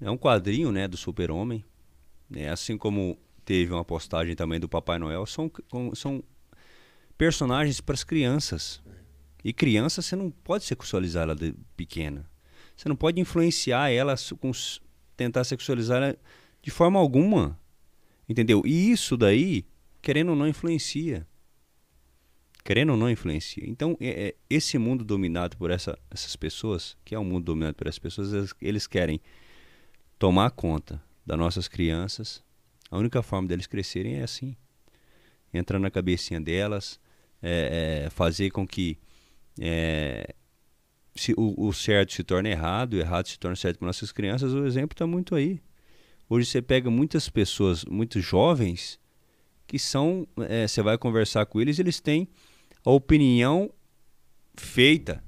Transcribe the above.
É um quadrinho, né, do Super-Homem. Né? Assim como teve uma postagem também do Papai Noel, são, são personagens para as crianças. E criança, você não pode sexualizar ela de pequena. Você não pode influenciar ela, com, tentar sexualizar ela de forma alguma. Entendeu? E isso daí, querendo ou não, influencia. Querendo ou não, influencia. Então, é, é, esse mundo dominado por essa, essas pessoas, que é um mundo dominado por essas pessoas, eles querem tomar conta das nossas crianças, a única forma deles crescerem é assim. Entrar na cabecinha delas, é, é, fazer com que é, se, o, o, certo se torne errado, o errado se torne certo para nossas crianças, o exemplo está muito aí. Hoje você pega muitas pessoas, muitos jovens, que são. É, você vai conversar com eles, eles têm a opinião feita